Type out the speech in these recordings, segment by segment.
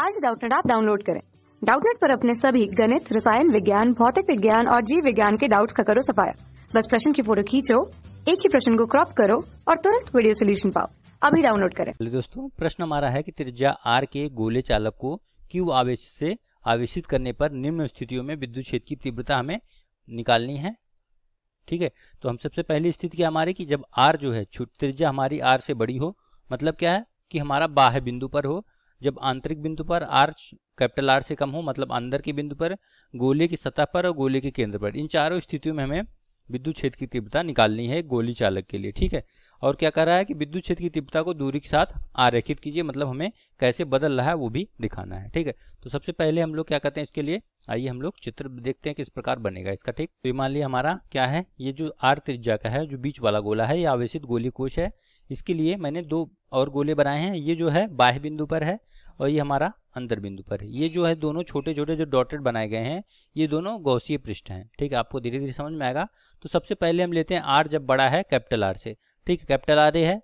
आज डाउटनेट आप डाउनलोड करें डाउटनेट पर अपने सभी गणित रसायन विज्ञान भौतिक विज्ञान और जीव विज्ञान के डाउट्स का करो सफाया बस प्रश्न की फोटो खींचो एक ही प्रश्न को क्रॉप करो और तुरंत वीडियो सोल्यूशन पाओ अभी डाउनलोड करें दोस्तों प्रश्न हमारा है कि त्रिज्या आर के गोले चालक को क्यू आवेश से आवेशित करने पर निम्न स्थितियों में विद्युत क्षेत्र की तीव्रता हमें निकालनी है ठीक है तो हम सबसे पहली स्थिति क्या हमारी कि जब आर जो है त्रिज्या हमारी आर से बड़ी हो मतलब क्या है कि हमारा बाह्य बिंदु पर हो जब आंतरिक बिंदु पर आर कैपिटल आर से कम हो मतलब अंदर के बिंदु पर गोले की सतह पर और गोले के केंद्र पर इन चारों स्थितियों में हमें विद्युत क्षेत्र की तीव्रता निकालनी है गोली चालक के लिए ठीक है और क्या कर रहा है कि विद्युत क्षेत्र की तीव्रता को दूरी के साथ आरेखित कीजिए मतलब हमें कैसे बदल रहा है वो भी दिखाना है ठीक है तो सबसे पहले हम लोग क्या करते हैं इसके लिए आइए हम लोग चित्र देखते हैं किस प्रकार बनेगा इसका ठीक तो ये मान लिया हमारा क्या है ये जो आर त्रिज्या का है जो बीच वाला गोला है ये आवेशित गोली कोश है इसके लिए मैंने दो और गोले बनाए हैं ये जो है बाह्य बिंदु पर है और ये हमारा अंदर बिंदु पर है ये जो है दोनों छोटे छोटे जो डॉटेड बनाए गए हैं ये दोनों गौसीय पृष्ठ हैं ठीक है आपको धीरे धीरे समझ में आएगा तो सबसे पहले हम लेते हैं आर जब बड़ा है कैपिटल आर से ठीक है कैपिटल आर है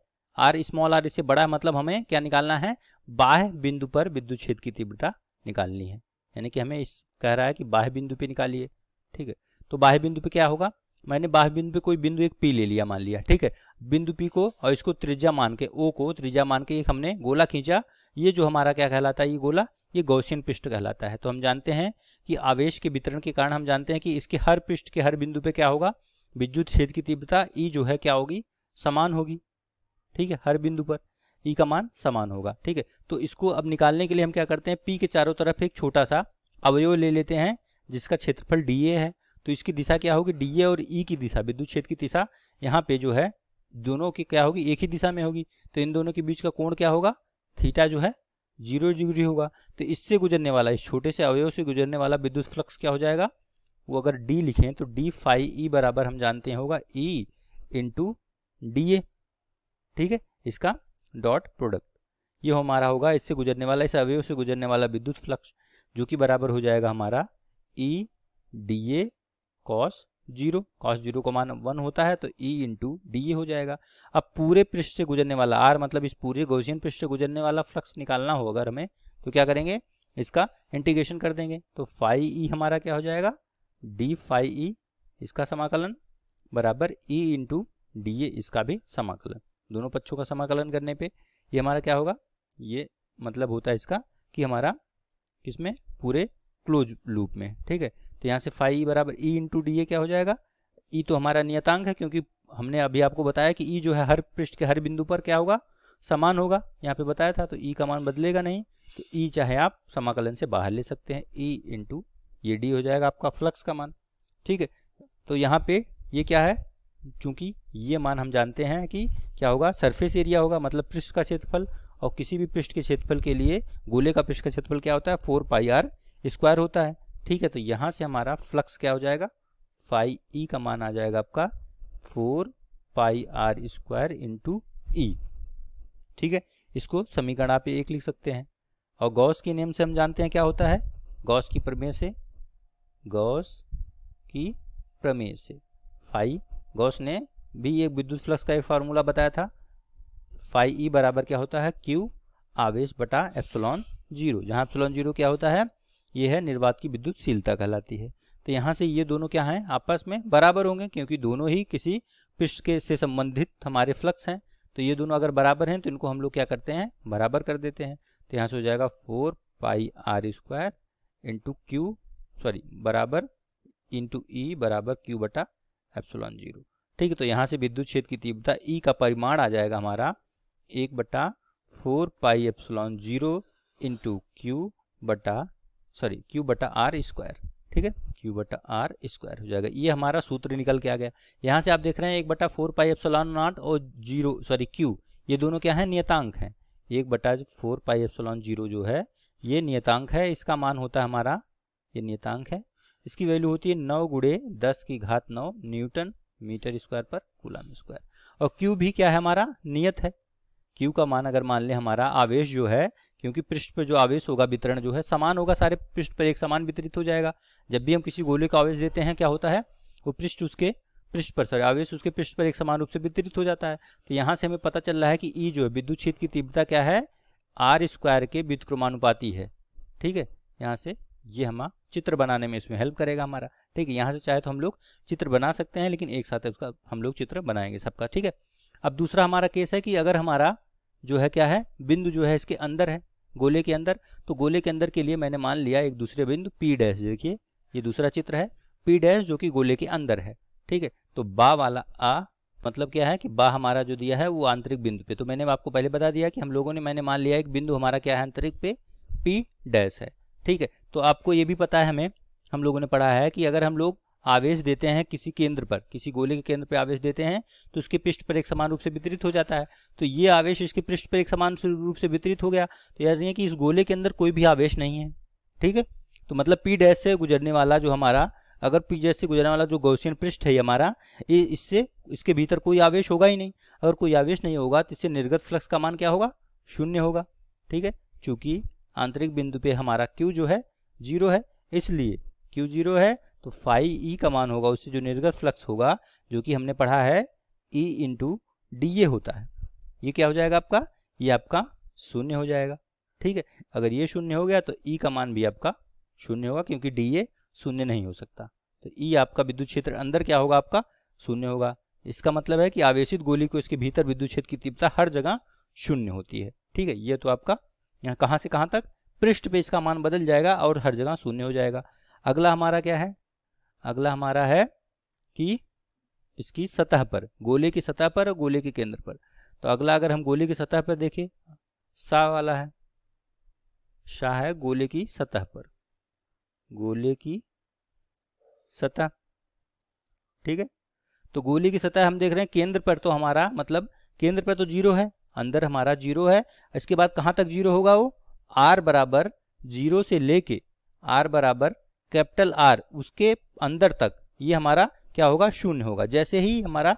आर स्मॉल आर इससे बड़ा मतलब हमें क्या निकालना है बाह्य बिंदु पर विद्युत छेद की तीव्रता निकालनी है यानी कि हमें इस कह रहा है कि बाह्य बिंदु पे निकालिए ठीक है तो बाह्य बिंदु पे क्या होगा मैंने बाह्य बिंदु पे कोई बिंदु एक पी ले लिया मान लिया ठीक है बिंदु पी को और इसको त्रिज्या मान के ओ को त्रिज्या मान के एक हमने गोला खींचा ये जो हमारा क्या कहलाता है ये गोला ये गौशियन पृष्ठ कहलाता है तो हम जानते हैं कि आवेश के वितरण के कारण हम जानते हैं कि इसके हर पृष्ठ के हर बिंदु पे क्या होगा विद्युत क्षेत्र की तीव्रता ई जो है क्या होगी समान होगी ठीक है हर बिंदु पर ई का मान समान होगा ठीक है तो इसको अब निकालने के लिए हम क्या करते हैं पी के चारों तरफ एक छोटा सा अवयव ले लेते हैं जिसका क्षेत्रफल डी ए है तो इसकी दिशा क्या होगी डी ए और ई e की दिशा विद्युत क्षेत्र की दिशा यहाँ पे जो है दोनों की क्या होगी एक ही दिशा में होगी तो इन दोनों के बीच का कोण क्या होगा थीटा जो है जीरो डिग्री होगा तो इससे गुजरने वाला इस छोटे से अवयव से गुजरने वाला विद्युत फ्लक्स क्या हो जाएगा वो अगर डी लिखें तो डी फाइव ई बराबर हम जानते हैं होगा ई इंटू डी ए ठीक है इसका डॉट प्रोडक्ट ये हमारा होगा इससे गुजरने वाला इस अवयव से गुजरने वाला विद्युत फ्लक्स जो कि बराबर हो जाएगा हमारा E D A cos zero cos zero का मान वन होता है तो ई इंटू डी ए हो जाएगा अब पूरे पृष्ठ से गुजरने वाला आर मतलब इस पूरे गौसियन पृष्ठ से गुजरने वाला फ्लक्स निकालना हो अगर हमें तो क्या करेंगे इसका इंटीग्रेशन कर देंगे तो फाइव ई e हमारा क्या हो जाएगा डी फाइव ई इसका समाकलन बराबर ई इंटू डी ए इसका भी समाकलन दोनों पक्षों का समाकलन करने पे ये हमारा क्या होगा ये मतलब होता है इसका कि हमारा किसमें पूरे क्लोज लूप में ठीक है तो यहाँ से फाइव बराबर ई इंटू डी क्या हो जाएगा ई e तो हमारा नियतांक है क्योंकि हमने अभी आपको बताया कि ई e जो है हर पृष्ठ के हर बिंदु पर क्या होगा समान होगा यहाँ पे बताया था तो ई e का मान बदलेगा नहीं तो ई चाहे आप समाकलन से बाहर ले सकते हैं ई इंटू ये डी हो जाएगा आपका फ्लक्स का मान ठीक है तो यहाँ पे ये क्या है चूंकि ये मान हम जानते हैं कि क्या होगा सरफेस एरिया होगा मतलब पृष्ठ का क्षेत्रफल और किसी भी पृष्ठ के क्षेत्रफल के लिए गोले का पृष्ठ का क्षेत्रफल क्या होता है फोर पाई आर स्क्वायर होता है ठीक है तो यहां से हमारा फ्लक्स क्या हो जाएगा फाई ई का मान आ जाएगा आपका four pi R square into E ठीक है इसको समीकरण आप एक लिख सकते हैं और गौस के नियम से हम जानते हैं क्या होता है गौस की प्रमेय से गौस की प्रमेय से फाई गौस ने भी एक विद्युत फ्लक्स का एक फार्मूला बताया था फाइव ई बराबर क्या होता है क्यू आवेश बटा एप्सलॉन जीरो जहाँ एप्सलॉन जीरो क्या होता है ये है निर्वात की विद्युतशीलता कहलाती है तो यहाँ से ये दोनों क्या हैं आपस में बराबर होंगे क्योंकि दोनों ही किसी पृष्ठ के से संबंधित हमारे फ्लक्स हैं तो ये दोनों अगर बराबर हैं तो इनको हम लोग क्या करते हैं बराबर कर देते हैं तो यहाँ से हो जाएगा four pi R square into Q sorry बराबर इंटू ई बराबर क्यू बटा एप्सलॉन जीरो ठीक है तो यहाँ से विद्युत क्षेत्र की तीव्रता ई का परिमाण आ जाएगा हमारा एक बटा four pi epsilon zero into Q बटा सॉरी क्यू बटा आर स्क्वायर ठीक है क्यू बटा आर स्क्वायर हो जाएगा ये हमारा सूत्र निकल के आ गया यहाँ से आप देख रहे हैं एक बटा फोर पाई एप्सलॉन नॉट और जीरो सॉरी क्यू ये दोनों क्या है नियतांक हैं एक बटा फोर पाई एप्सलॉन जीरो जो है ये नियतांक है इसका मान होता है हमारा ये नियतांक है इसकी वैल्यू होती है नौ गुड़े दस की घात नौ न्यूटन मीटर स्क्वायर पर कूलम स्क्वायर और क्यू भी क्या है हमारा नियत है क्यू का मान अगर मान लें हमारा आवेश जो है क्योंकि पृष्ठ पर जो आवेश होगा वितरण जो है समान होगा सारे पृष्ठ पर एक समान वितरित हो जाएगा जब भी हम किसी गोले को आवेश देते हैं क्या होता है वो पृष्ठ उसके पृष्ठ पर सॉरी आवेश उसके पृष्ठ पर एक समान रूप से वितरित हो जाता है तो यहाँ से हमें पता चल रहा है कि ई e जो है विद्युत क्षेत्र की तीव्रता क्या है आर स्क्वायर के विद्युत क्रमानुपाती है ठीक है यहाँ से ये हमारा चित्र बनाने में इसमें हेल्प करेगा हमारा ठीक है यहाँ से चाहे तो हम लोग चित्र बना सकते हैं लेकिन एक साथ उसका हम लोग चित्र बनाएंगे सबका ठीक है अब दूसरा हमारा केस है कि अगर हमारा जो है क्या है बिंदु जो है इसके अंदर है गोले के अंदर तो गोले के अंदर के लिए मैंने मान लिया एक दूसरे बिंदु पी डैश देखिए ये दूसरा चित्र है पी डैश जो कि गोले के अंदर है ठीक है तो बा वाला आ मतलब क्या है कि बा हमारा जो दिया है वो आंतरिक बिंदु पे तो मैंने आपको पहले बता दिया कि हम लोगों ने मैंने मान लिया एक बिंदु हमारा क्या है आंतरिक पे पी डैश है ठीक है तो आपको ये भी पता है हमें हम लोगों ने पढ़ा है कि अगर हम लोग आवेश देते हैं किसी केंद्र पर किसी गोले के केंद्र पर आवेश देते हैं तो उसके पृष्ठ पर एक समान रूप से वितरित हो जाता है तो ये आवेश इसके पृष्ठ पर एक समान रूप से वितरित हो गया तो याद नहीं कि इस गोले के अंदर कोई भी आवेश नहीं है ठीक है तो मतलब पी डैश से गुजरने वाला जो हमारा अगर पी डैश से गुजरने वाला जो गौसियन पृष्ठ है हमारा ये इससे इसके भीतर कोई आवेश होगा ही नहीं अगर कोई आवेश नहीं होगा तो इससे निर्गत फ्लक्स का मान क्या होगा शून्य होगा ठीक है चूंकि आंतरिक बिंदु पे हमारा क्यू जो है जीरो है इसलिए क्यू जीरो है तो फाइव ई का मान होगा उससे जो निर्गत फ्लक्स होगा जो कि हमने पढ़ा है ई इंटू डी ए होता है ये क्या हो जाएगा आपका ये आपका शून्य हो जाएगा ठीक है अगर ये शून्य हो गया तो ई का मान भी आपका शून्य होगा क्योंकि डी ए शून्य नहीं हो सकता तो ई आपका विद्युत क्षेत्र अंदर क्या होगा आपका शून्य होगा इसका मतलब है कि आवेशित गोली को इसके भीतर विद्युत क्षेत्र की तीव्रता हर जगह शून्य होती है ठीक है ये तो आपका यहाँ कहाँ से कहाँ तक पृष्ठ पे इसका मान बदल जाएगा और हर जगह शून्य हो जाएगा अगला हमारा क्या है अगला हमारा है कि इसकी सतह पर गोले की सतह पर और गोले के केंद्र पर तो अगला अगर हम गोले की सतह पर देखें सा वाला है शाह है गोले की सतह पर गोले की सतह ठीक है तो गोले की सतह हम देख रहे हैं केंद्र पर तो हमारा मतलब केंद्र पर तो जीरो है अंदर हमारा जीरो है इसके बाद कहां तक जीरो होगा वो आर बराबर जीरो से लेके आर बराबर कैपिटल आर उसके अंदर तक ये हमारा क्या होगा शून्य होगा जैसे ही हमारा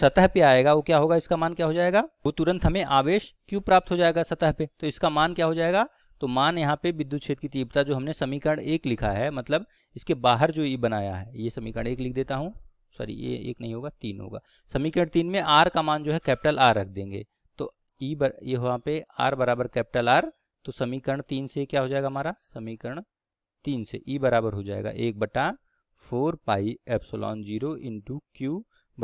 सतह पे आएगा वो क्या होगा इसका मान क्या हो जाएगा वो तुरंत हमें आवेश क्यों प्राप्त हो जाएगा सतह पे तो इसका मान क्या हो जाएगा तो मान यहाँ पे विद्युत क्षेत्र की तीव्रता जो हमने समीकरण एक लिखा है मतलब इसके बाहर जो ये बनाया है ये समीकरण एक लिख देता हूँ सॉरी ये एक नहीं होगा तीन होगा समीकरण तीन में आर का मान जो है कैपिटल आर रख देंगे तो ई ये वहाँ पे आर बराबर कैपिटल आर तो समीकरण तीन से क्या हो जाएगा हमारा समीकरण तीन से ई बराबर हो जाएगा एक बटा four pi epsilon zero into Q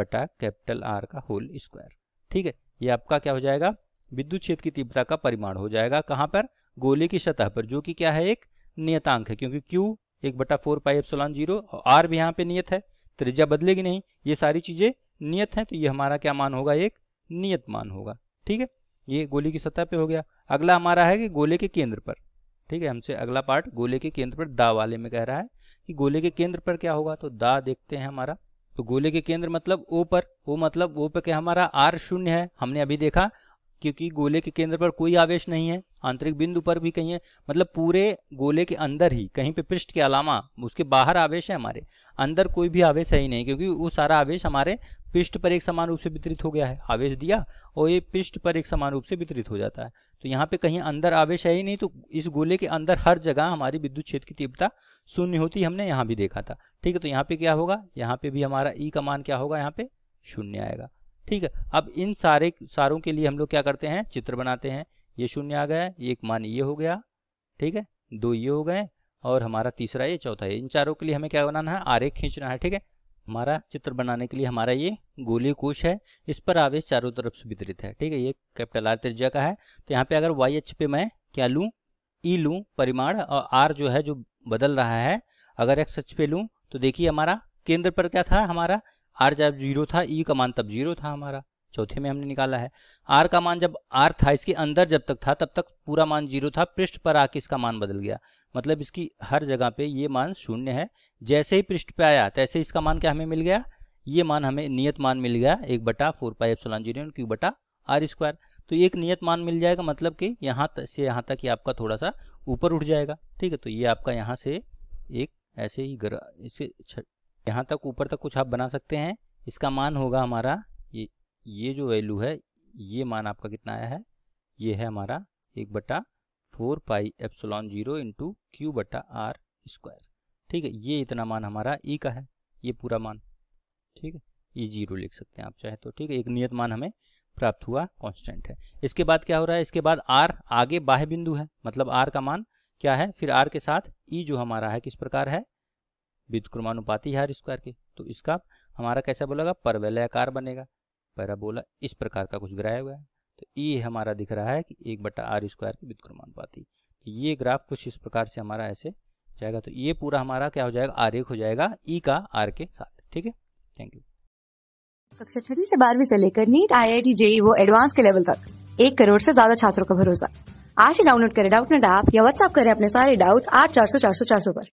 बटा कैपिटल आर का होल स्क्वायर ठीक है ये आपका क्या हो जाएगा विद्युत क्षेत्र की तीव्रता का परिमाण हो जाएगा कहाँ पर गोले की सतह पर जो कि क्या है एक नियतांक है क्योंकि क्यू एक बटा four pi epsilon zero R भी यहाँ पे नियत है त्रिज्या बदलेगी नहीं ये सारी चीजें नियत हैं तो ये हमारा क्या मान होगा एक नियत मान होगा ठीक है ये गोली की सतह पे हो गया अगला हमारा है कि गोले के केंद्र पर ठीक है हमसे अगला पार्ट गोले के केंद्र पर दा वाले में कह रहा है कि गोले के केंद्र पर क्या होगा तो दा देखते हैं हमारा तो गोले के केंद्र मतलब ओ पर ओ मतलब ओ पे क्या हमारा आर शून्य है हमने अभी देखा क्योंकि गोले के केंद्र पर कोई आवेश नहीं है आंतरिक बिंदु पर भी कहीं है मतलब पूरे गोले के अंदर ही कहीं पे पृष्ठ के अलावा उसके बाहर आवेश है हमारे अंदर कोई भी आवेश है ही नहीं क्योंकि वो सारा आवेश हमारे पृष्ठ पर एक समान रूप से वितरित हो गया है आवेश दिया और ये पृष्ठ पर एक समान रूप से वितरित हो जाता है तो यहाँ पे कहीं अंदर आवेश है ही नहीं तो इस गोले के अंदर हर जगह हमारी विद्युत क्षेत्र की तीव्रता शून्य होती हमने यहाँ भी देखा था ठीक है तो यहाँ पे क्या होगा यहाँ पे भी हमारा ई e का मान क्या होगा यहाँ पे शून्य आएगा ठीक है अब इन सारे सारों के लिए हम लोग क्या करते हैं चित्र बनाते हैं ये शून्य आ गया एक मान ये हो गया ठीक है दो ये हो गए और हमारा तीसरा ये चौथा ये इन चारों के लिए हमें क्या बनाना है आरेख खींचना है ठीक है हमारा चित्र बनाने के लिए हमारा ये गोली कोश है इस पर आवेश चारों तरफ से वितरित है ठीक है ये कैपिटल आर त्रिज्या का है तो यहाँ पे अगर वाई एच पे मैं क्या लूँ ई लूँ परिमाण और आर जो है जो बदल रहा है अगर एक्स एच पे लूँ तो देखिए हमारा केंद्र पर क्या था हमारा आर जब जीरो था ई e का मान तब जीरो था हमारा चौथे में हमने निकाला है आर का मान जब आर था इसके अंदर जब तक था तब तक पूरा मान जीरो था पृष्ठ पर आके इसका मान बदल गया मतलब इसकी हर जगह पे ये मान शून्य है जैसे ही पृष्ठ पे आया तैसे इसका मान क्या हमें मिल गया ये मान हमें नियत मान मिल गया एक बटा four pi epsilon zero Q बटा आर स्क्वायर तो एक नियत मान मिल जाएगा मतलब कि यहाँ से यहाँ तक ये आपका थोड़ा सा ऊपर उठ जाएगा ठीक है तो ये आपका यहाँ से एक ऐसे ही ग्रह इसे यहाँ तक ऊपर तक कुछ आप बना सकते हैं इसका मान होगा हमारा ये ये जो वैल्यू है ये मान आपका कितना आया है ये है हमारा एक बटा four pi epsilon zero into Q बटा आर स्क्वायर ठीक है ये इतना मान हमारा ई का है ये पूरा मान ठीक है ये जीरो लिख सकते हैं आप चाहे तो ठीक है एक नियत मान हमें प्राप्त हुआ कांस्टेंट है इसके बाद क्या हो रहा है इसके बाद आर आगे बाह्य बिंदु है मतलब आर का मान क्या है फिर आर के साथ ई जो हमारा है किस प्रकार है विद्युक्रमानुपाती हर स्क्वायर के तो इसका हमारा कैसा बोलेगा परवलयाकार बनेगा पैराबोला इस प्रकार का कुछ ग्राया हुआ है तो ये हमारा दिख रहा है कि एक बट्टा आर स्क्वायर की विद्युक्रमानुपाती तो ये ग्राफ कुछ इस प्रकार से हमारा ऐसे जाएगा तो ये पूरा हमारा क्या हो जाएगा आरेख हो जाएगा ई e का आर के साथ ठीक है थैंक यू कक्षा छठी से बारहवीं से लेकर नीट आई आई जेई वो एडवांस के लेवल तक एक करोड़ से ज्यादा छात्रों का भरोसा आज ही डाउनलोड करें डाउट नेट ऐप या व्हाट्सअप करें अपने सारे डाउट्स आठ चार सौ चार सौ चार सौ पर